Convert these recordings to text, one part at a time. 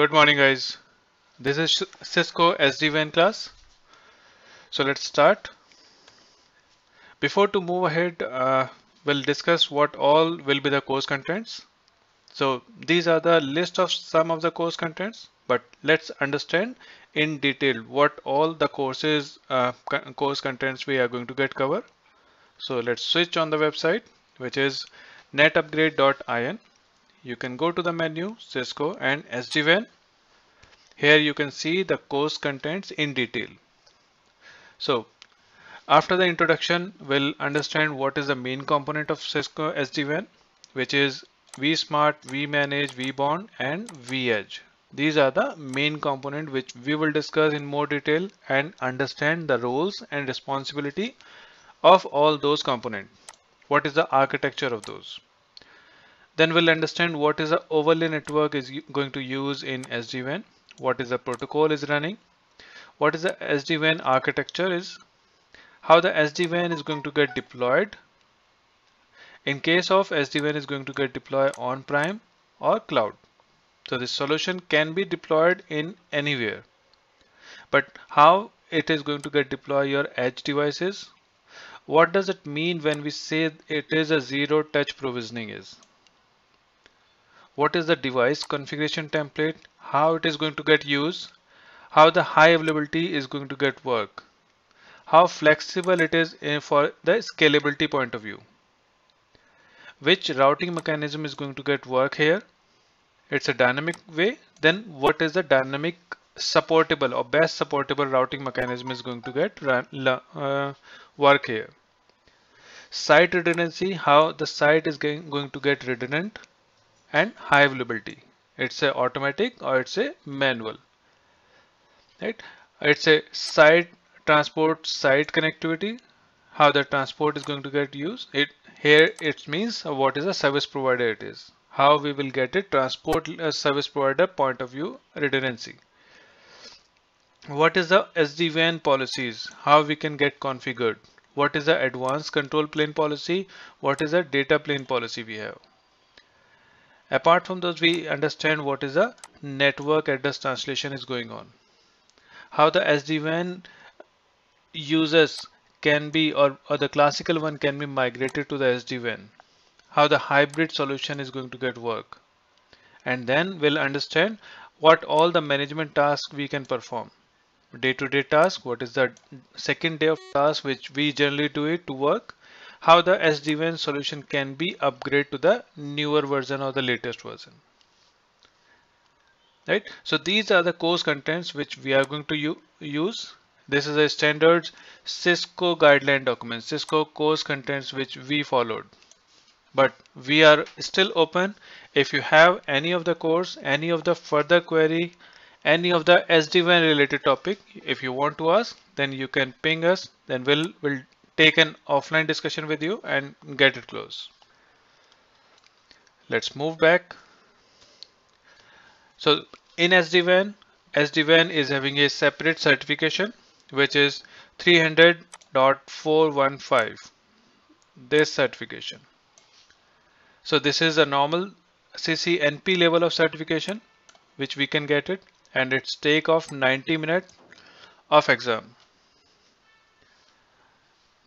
Good morning guys. This is Cisco SDVN class. So let's start. Before to move ahead, uh, we'll discuss what all will be the course contents. So these are the list of some of the course contents, but let's understand in detail what all the courses, uh, course contents we are going to get cover. So let's switch on the website, which is netupgrade.in you can go to the menu Cisco and SD-WAN. Here you can see the course contents in detail. So after the introduction, we'll understand what is the main component of Cisco SD-WAN, which is vSmart, vManage, vBond, and vEdge. These are the main component which we will discuss in more detail and understand the roles and responsibility of all those component. What is the architecture of those? Then we'll understand what is the overlay network is going to use in SD-WAN, what is the protocol is running, what is the SD-WAN architecture is, how the SD-WAN is going to get deployed. In case of SD-WAN is going to get deployed on prime or cloud. So this solution can be deployed in anywhere. But how it is going to get deployed your edge devices? What does it mean when we say it is a zero touch provisioning is? what is the device configuration template, how it is going to get used, how the high availability is going to get work, how flexible it is for the scalability point of view, which routing mechanism is going to get work here. It's a dynamic way. Then what is the dynamic supportable or best supportable routing mechanism is going to get uh, work here. Site redundancy, how the site is going to get redundant and high availability. It's a automatic or it's a manual. Right? It's a site transport site connectivity. How the transport is going to get used. It here it means what is a service provider it is. How we will get it transport a uh, service provider point of view redundancy. What is the SDVN policies? How we can get configured? What is the advanced control plane policy? What is the data plane policy we have? Apart from those, we understand what is a network address translation is going on. How the SD-WAN users can be or, or the classical one can be migrated to the SD-WAN. How the hybrid solution is going to get work. And then we'll understand what all the management tasks we can perform. Day-to-day -day task, what is the second day of task which we generally do it to work how the SD-WAN solution can be upgraded to the newer version or the latest version. Right. So these are the course contents which we are going to use. This is a standard Cisco guideline document, Cisco course contents which we followed. But we are still open. If you have any of the course, any of the further query, any of the SD-WAN related topic, if you want to ask, then you can ping us, then we'll, we'll take an offline discussion with you and get it close. Let's move back. So in SD-WAN, SD-WAN is having a separate certification, which is 300.415, this certification. So this is a normal CCNP level of certification, which we can get it, and it's take off 90 minutes of exam.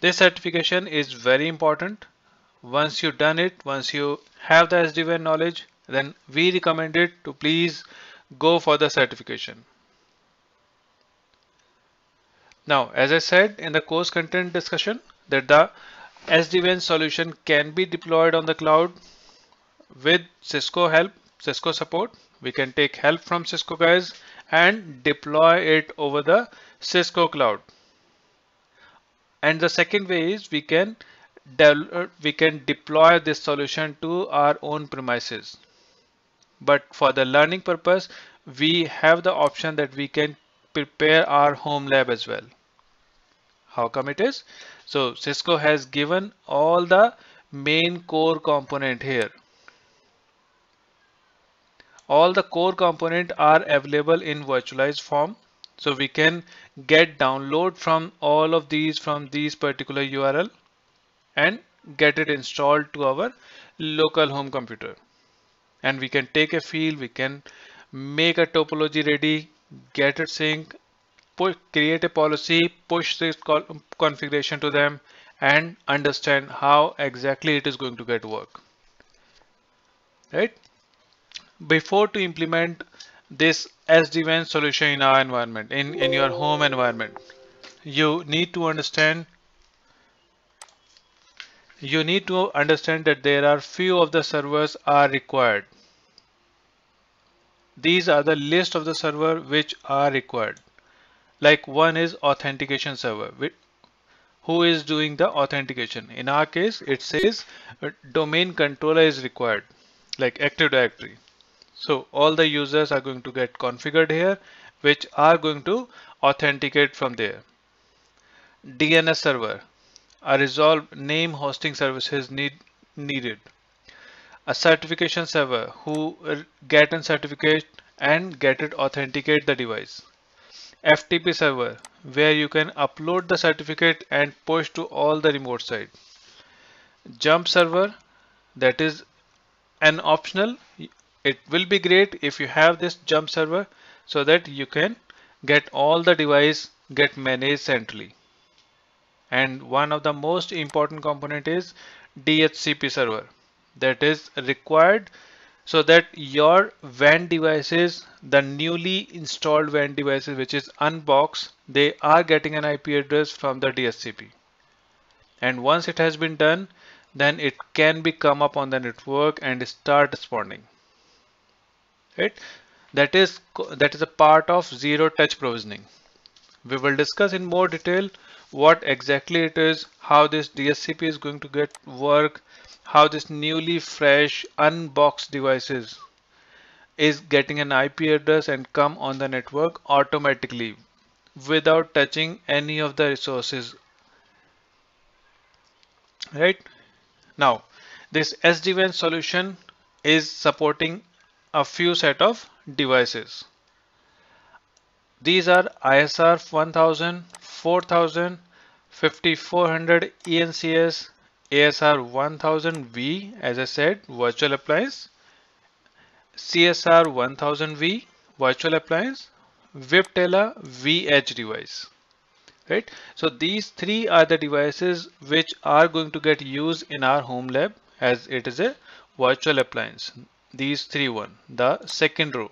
This certification is very important. Once you've done it, once you have the SDVN knowledge, then we recommend it to please go for the certification. Now, as I said in the course content discussion that the SDVN solution can be deployed on the cloud with Cisco help, Cisco support. We can take help from Cisco guys and deploy it over the Cisco cloud. And the second way is we can uh, we can deploy this solution to our own premises. But for the learning purpose, we have the option that we can prepare our home lab as well. How come it is? So Cisco has given all the main core component here. All the core component are available in virtualized form. So we can get download from all of these from these particular URL and get it installed to our local home computer. And we can take a field, we can make a topology ready, get it sync, push, create a policy, push this configuration to them and understand how exactly it is going to get work. Right? Before to implement this SDWAN solution in our environment, in, in your home environment. You need to understand you need to understand that there are few of the servers are required. These are the list of the server which are required. Like one is authentication server. Who is doing the authentication? In our case, it says uh, domain controller is required, like Active Directory. So all the users are going to get configured here, which are going to authenticate from there. DNS server, a resolve name hosting services need needed. A certification server who get a certificate and get it authenticate the device. FTP server where you can upload the certificate and push to all the remote site. Jump server that is an optional it will be great if you have this jump server so that you can get all the device get managed centrally. And one of the most important component is DHCP server that is required so that your WAN devices, the newly installed WAN devices, which is unboxed, they are getting an IP address from the DHCP. And once it has been done, then it can be come up on the network and start responding. That is, that is a part of zero touch provisioning. We will discuss in more detail what exactly it is, how this DSCP is going to get work, how this newly fresh unboxed devices is getting an IP address and come on the network automatically without touching any of the resources. Right now, this SD-WAN solution is supporting a few set of devices. These are ISR 1000, 4000, 5400 ENCS, ASR 1000V as I said virtual appliance, CSR 1000V virtual appliance, Viptela VH device. Right? So these three are the devices which are going to get used in our home lab as it is a virtual appliance these three one the second row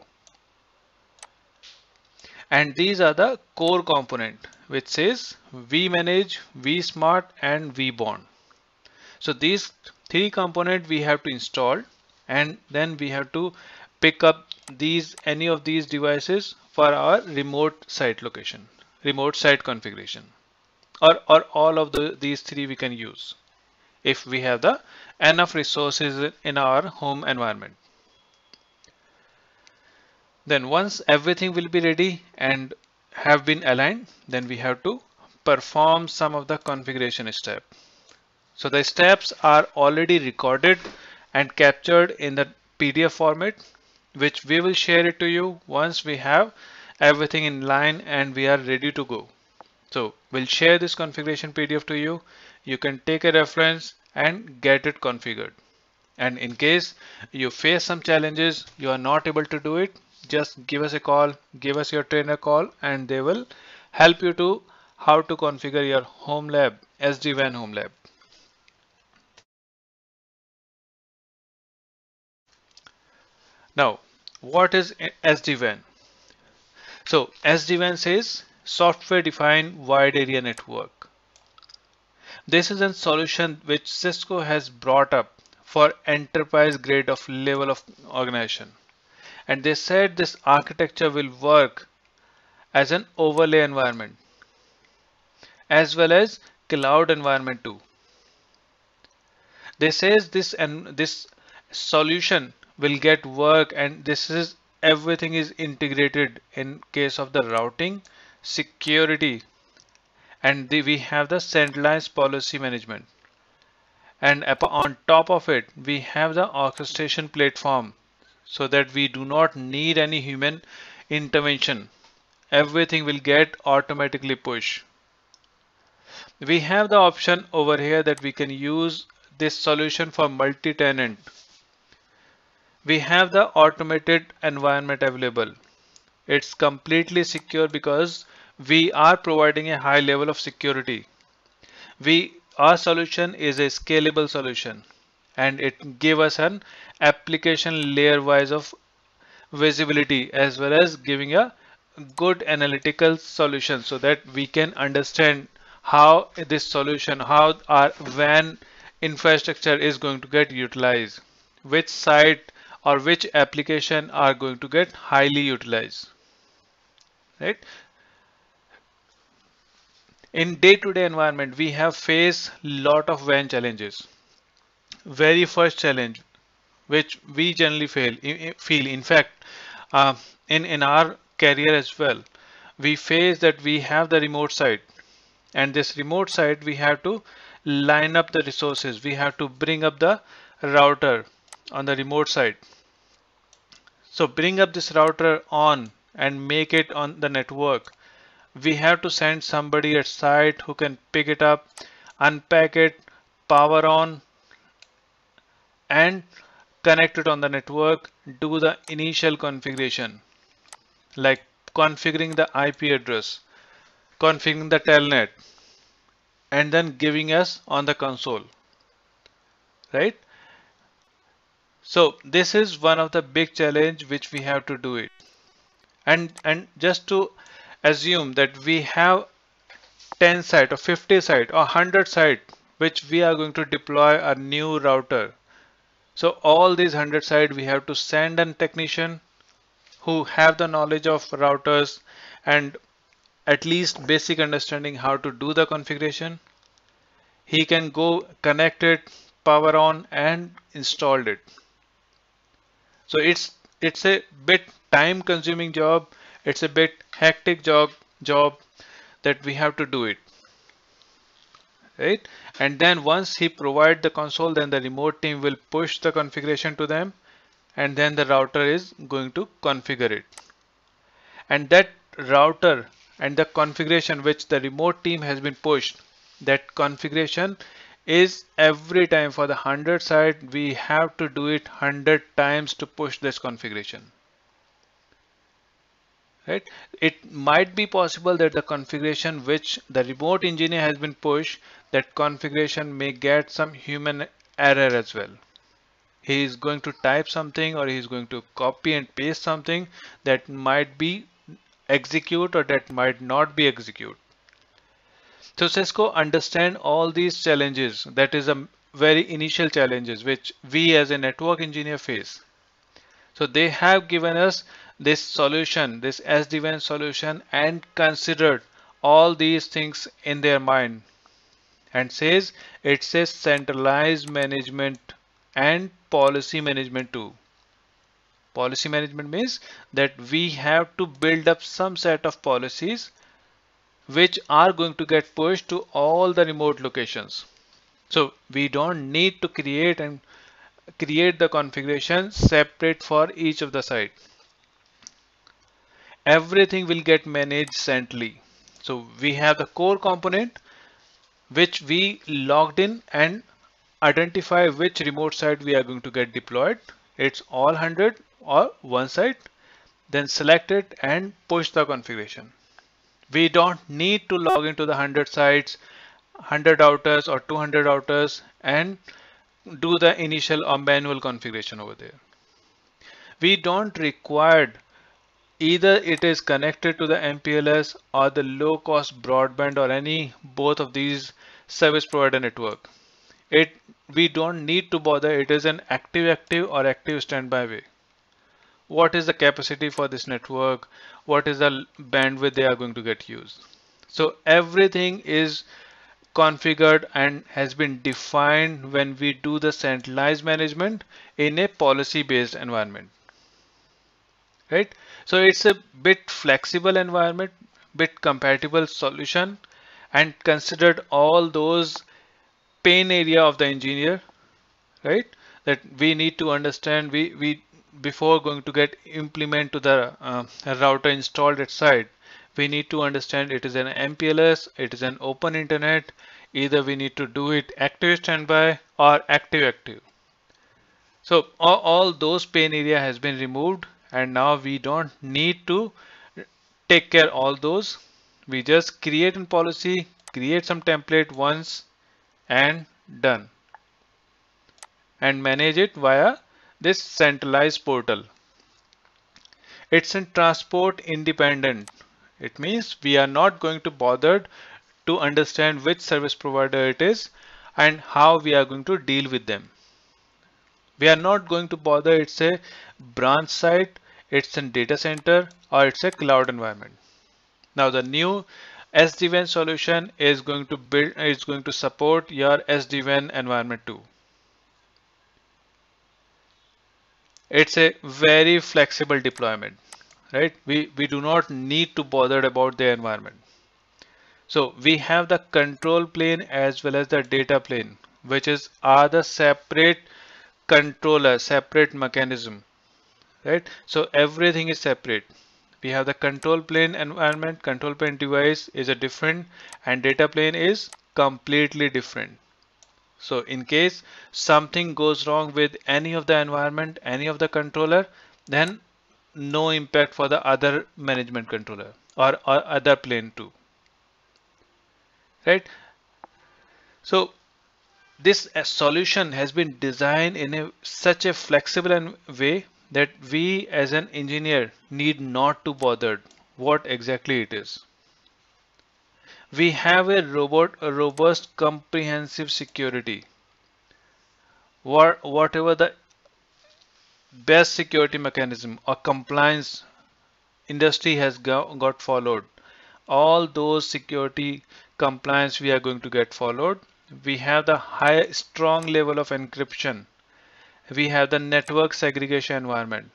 and these are the core component which says we manage we smart and we bond so these three component we have to install and then we have to pick up these any of these devices for our remote site location remote site configuration or, or all of the, these three we can use if we have the enough resources in our home environment then once everything will be ready and have been aligned, then we have to perform some of the configuration step. So the steps are already recorded and captured in the PDF format, which we will share it to you once we have everything in line and we are ready to go. So we'll share this configuration PDF to you. You can take a reference and get it configured. And in case you face some challenges, you are not able to do it, just give us a call, give us your trainer call, and they will help you to how to configure your home lab, SD-WAN home lab. Now, what is SD-WAN? So SD-WAN says software defined wide area network. This is a solution which Cisco has brought up for enterprise grade of level of organization and they said this architecture will work as an overlay environment as well as cloud environment too. They says this and this solution will get work and this is everything is integrated in case of the routing security and the, we have the centralized policy management and on top of it we have the orchestration platform so that we do not need any human intervention. Everything will get automatically pushed. We have the option over here that we can use this solution for multi-tenant. We have the automated environment available. It's completely secure because we are providing a high level of security. We, our solution is a scalable solution and it gave us an application layer wise of visibility as well as giving a good analytical solution so that we can understand how this solution how our WAN infrastructure is going to get utilized which site or which application are going to get highly utilized right in day-to-day -day environment we have faced lot of WAN challenges very first challenge which we generally fail feel in fact uh, in in our career as well we face that we have the remote side and this remote side we have to line up the resources we have to bring up the router on the remote side so bring up this router on and make it on the network we have to send somebody at site who can pick it up unpack it power on and connect it on the network, do the initial configuration, like configuring the IP address, configuring the telnet, and then giving us on the console, right? So this is one of the big challenge which we have to do it. And, and just to assume that we have 10 site or 50 site or 100 site which we are going to deploy a new router so all these 100 side we have to send a technician who have the knowledge of routers and at least basic understanding how to do the configuration. He can go connect it, power on and installed it. So it's it's a bit time consuming job. It's a bit hectic job job that we have to do it right? And then once he provide the console, then the remote team will push the configuration to them and then the router is going to configure it. And that router and the configuration which the remote team has been pushed, that configuration is every time for the 100 side, we have to do it 100 times to push this configuration right it might be possible that the configuration which the remote engineer has been pushed that configuration may get some human error as well he is going to type something or he is going to copy and paste something that might be execute or that might not be execute so cisco understand all these challenges that is a very initial challenges which we as a network engineer face so they have given us this solution, this SDN solution and considered all these things in their mind and says it's a centralized management and policy management too. Policy management means that we have to build up some set of policies which are going to get pushed to all the remote locations. So we don't need to create and create the configuration separate for each of the sites everything will get managed centrally. So we have the core component which we logged in and identify which remote site we are going to get deployed. It's all 100 or one site. Then select it and push the configuration. We don't need to log into the 100 sites, 100 routers or 200 routers and do the initial or manual configuration over there. We don't require Either it is connected to the MPLS or the low cost broadband or any both of these service provider network. It we don't need to bother. It is an active active or active standby way. What is the capacity for this network? What is the bandwidth they are going to get used? So everything is configured and has been defined when we do the centralized management in a policy based environment right? So it's a bit flexible environment, bit compatible solution and considered all those pain area of the engineer, right? That we need to understand we, we before going to get implement to the uh, router installed at site, we need to understand it is an MPLS, it is an open internet. Either we need to do it active standby or active active. So all, all those pain area has been removed and now we don't need to take care all those we just create a policy create some template once and done and manage it via this centralized portal it's in transport independent it means we are not going to bother to understand which service provider it is and how we are going to deal with them we are not going to bother it's a branch site it's a data center or it's a cloud environment now the new sdn solution is going to build is going to support your sdn environment too it's a very flexible deployment right we we do not need to bother about the environment so we have the control plane as well as the data plane which is are the separate controller separate mechanism right so everything is separate we have the control plane environment control plane device is a different and data plane is completely different so in case something goes wrong with any of the environment any of the controller then no impact for the other management controller or, or other plane too right so this uh, solution has been designed in a, such a flexible way that we as an engineer need not to bother what exactly it is. We have a, robot, a robust comprehensive security. whatever the best security mechanism or compliance industry has got followed, all those security compliance we are going to get followed we have the high strong level of encryption we have the network segregation environment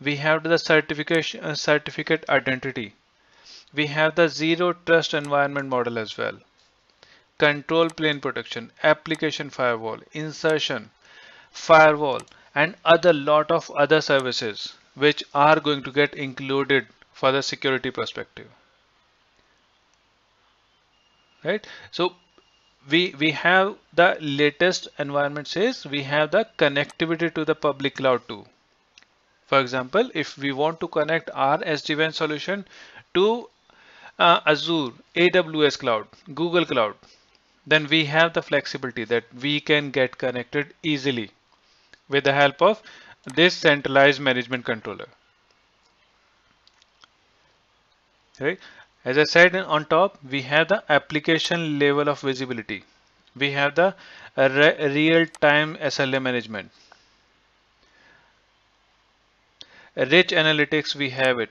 we have the certification uh, certificate identity we have the zero trust environment model as well control plane protection application firewall insertion firewall and other lot of other services which are going to get included for the security perspective right so we we have the latest environment says we have the connectivity to the public cloud too for example if we want to connect our sdn solution to uh, azure aws cloud google cloud then we have the flexibility that we can get connected easily with the help of this centralized management controller right as I said on top, we have the application level of visibility. We have the re real-time SLA management. Rich analytics, we have it.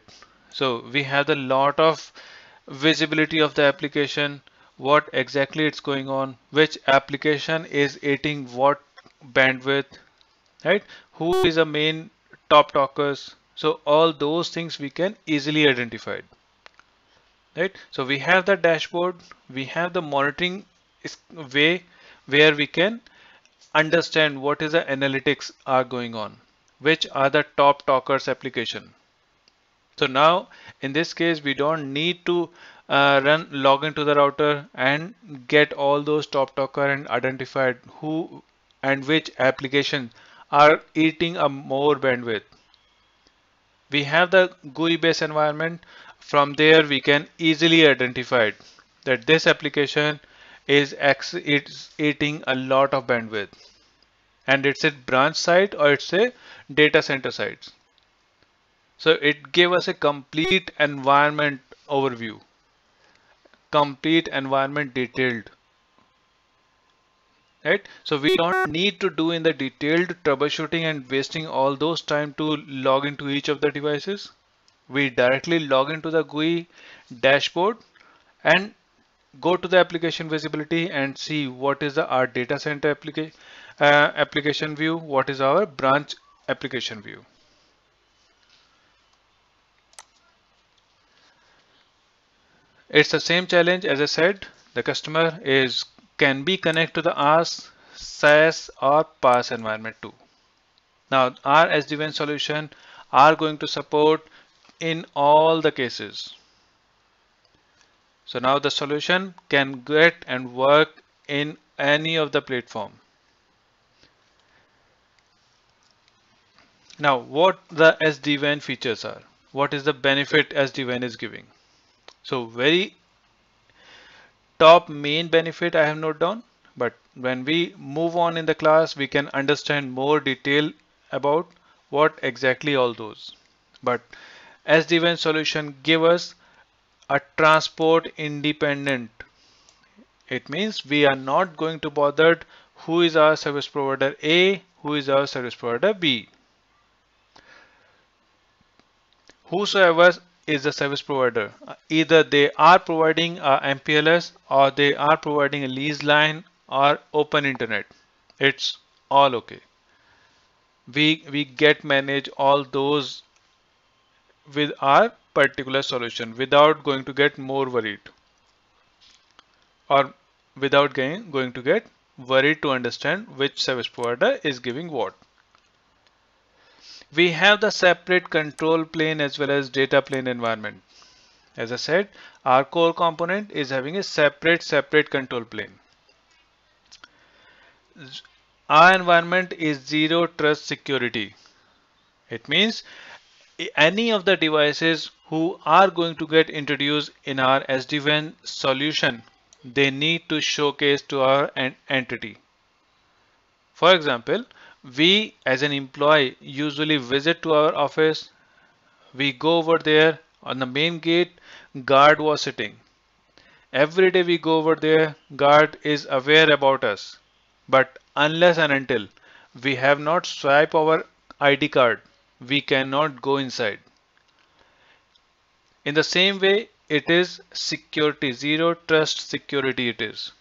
So we have a lot of visibility of the application, what exactly it's going on, which application is eating what bandwidth, right? Who is the main top talkers? So all those things we can easily identify right so we have the dashboard we have the monitoring way where we can understand what is the analytics are going on which are the top talkers application so now in this case we don't need to uh, run log into the router and get all those top talker and identified who and which application are eating a more bandwidth we have the GUI based environment from there, we can easily identify it, that this application is it's eating a lot of bandwidth and it's a branch site or it's a data center site. So it gave us a complete environment overview, complete environment detailed. Right? So we don't need to do in the detailed troubleshooting and wasting all those time to log into each of the devices we directly log into the GUI dashboard and go to the application visibility and see what is the our data center application uh, application view, what is our branch application view. It's the same challenge as I said, the customer is can be connect to the AS, SAS or PaaS environment too. Now our SDN solution are going to support in all the cases. So now the solution can get and work in any of the platform. Now what the SD-WAN features are, what is the benefit SD-WAN is giving. So very top main benefit I have noted down, but when we move on in the class, we can understand more detail about what exactly all those. But SDWN solution give us a transport independent. It means we are not going to bother who is our service provider A, who is our service provider B. Whosoever is the service provider, either they are providing a MPLS or they are providing a lease line or open internet. It's all okay. We, we get manage all those with our particular solution without going to get more worried or without getting, going to get worried to understand which service provider is giving what. We have the separate control plane as well as data plane environment. As I said, our core component is having a separate, separate control plane. Our environment is zero trust security. It means any of the devices who are going to get introduced in our SD-WAN solution, they need to showcase to our entity. For example, we as an employee usually visit to our office. We go over there on the main gate, guard was sitting. Every day we go over there, guard is aware about us. But unless and until we have not swipe our ID card, we cannot go inside. In the same way, it is security, zero trust security it is.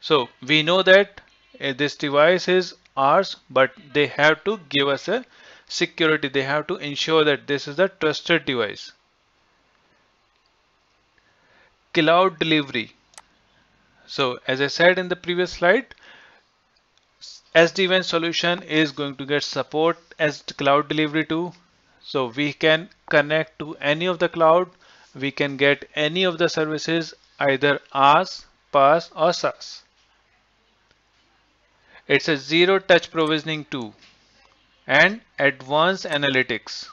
So we know that uh, this device is ours, but they have to give us a security. They have to ensure that this is a trusted device. Cloud delivery. So as I said in the previous slide, SD-WAN solution is going to get support as cloud delivery too. So we can connect to any of the cloud. We can get any of the services, either as PaaS or SaaS. It's a zero touch provisioning too and advanced analytics.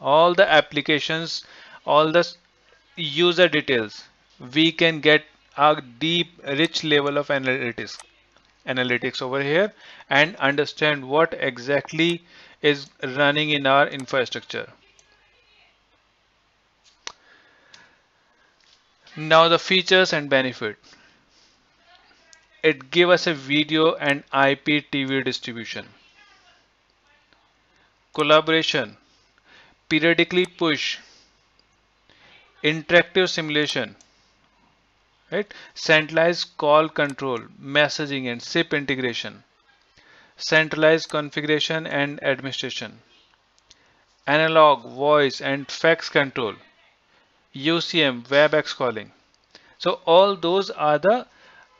All the applications, all the user details, we can get a deep, rich level of analytics analytics over here and understand what exactly is running in our infrastructure. Now the features and benefit. It give us a video and IPTV distribution. Collaboration, periodically push, interactive simulation, right centralized call control messaging and SIP integration centralized configuration and administration analog voice and fax control UCM WebEx calling so all those are the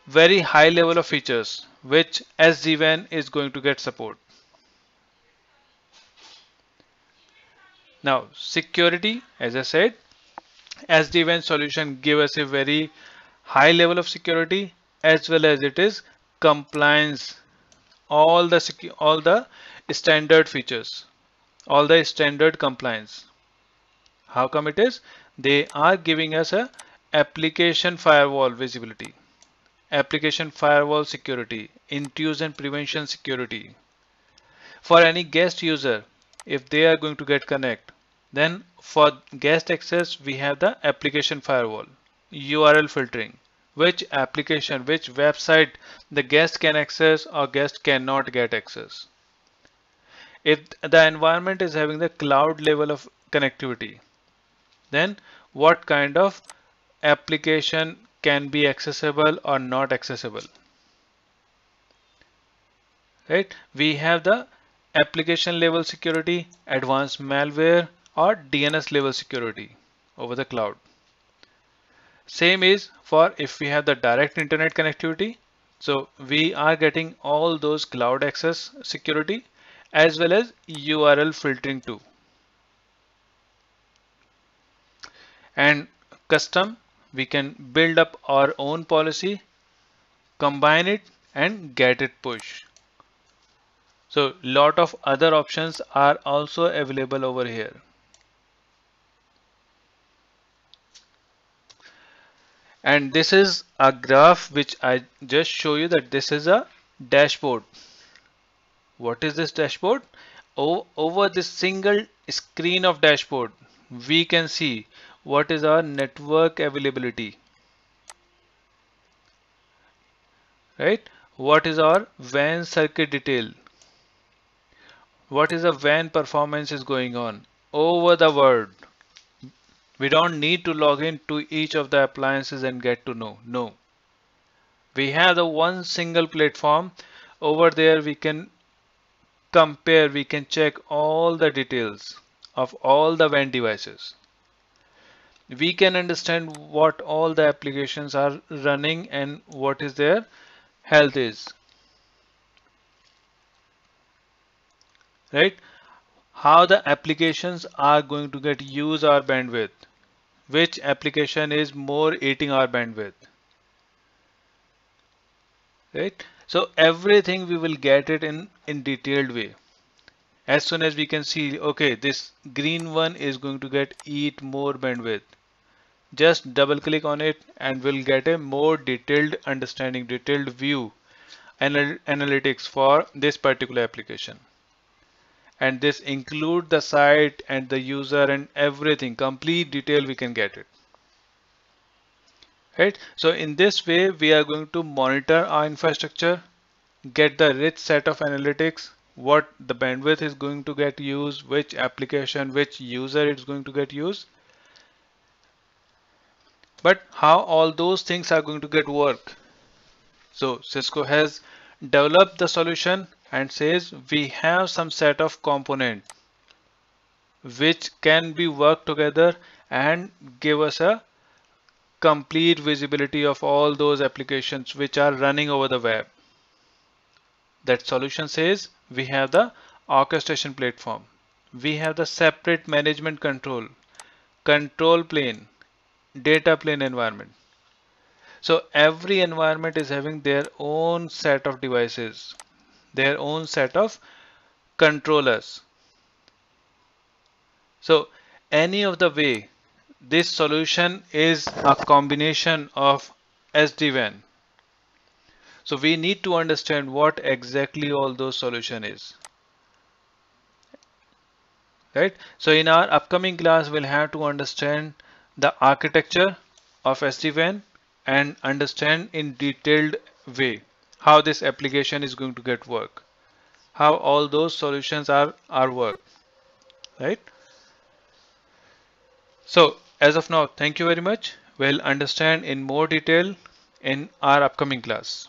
very high level of features which sdwan is going to get support now security as I said sdwan solution give us a very high level of security as well as it is compliance all the all the standard features all the standard compliance how come it is they are giving us a application firewall visibility application firewall security intrusion prevention security for any guest user if they are going to get connect then for guest access we have the application firewall URL filtering, which application, which website the guest can access or guest cannot get access. If the environment is having the cloud level of connectivity, then what kind of application can be accessible or not accessible. Right? We have the application level security, advanced malware or DNS level security over the cloud. Same is for if we have the direct internet connectivity. So we are getting all those cloud access security as well as URL filtering too. And custom, we can build up our own policy, combine it and get it push. So lot of other options are also available over here. and this is a graph which I just show you that this is a dashboard. What is this dashboard? O over this single screen of dashboard, we can see what is our network availability, right? What is our WAN circuit detail? What is the WAN performance is going on over the world? We don't need to log in to each of the appliances and get to know. No. We have the one single platform. Over there we can compare, we can check all the details of all the WAN devices. We can understand what all the applications are running and what is their health is. Right? how the applications are going to get use our bandwidth, which application is more eating our bandwidth. Right? So everything we will get it in, in detailed way. As soon as we can see, okay, this green one is going to get eat more bandwidth. Just double click on it and we'll get a more detailed understanding, detailed view anal analytics for this particular application and this include the site and the user and everything complete detail we can get it right so in this way we are going to monitor our infrastructure get the rich set of analytics what the bandwidth is going to get used which application which user it's going to get used but how all those things are going to get work so cisco has developed the solution and says we have some set of component which can be worked together and give us a complete visibility of all those applications which are running over the web. That solution says we have the orchestration platform. We have the separate management control, control plane, data plane environment. So every environment is having their own set of devices their own set of controllers. So any of the way, this solution is a combination of SDWAN. So we need to understand what exactly all those solution is. Right? So in our upcoming class, we'll have to understand the architecture of SDWAN and understand in detailed way how this application is going to get work, how all those solutions are, are work, right? So as of now, thank you very much. We'll understand in more detail in our upcoming class.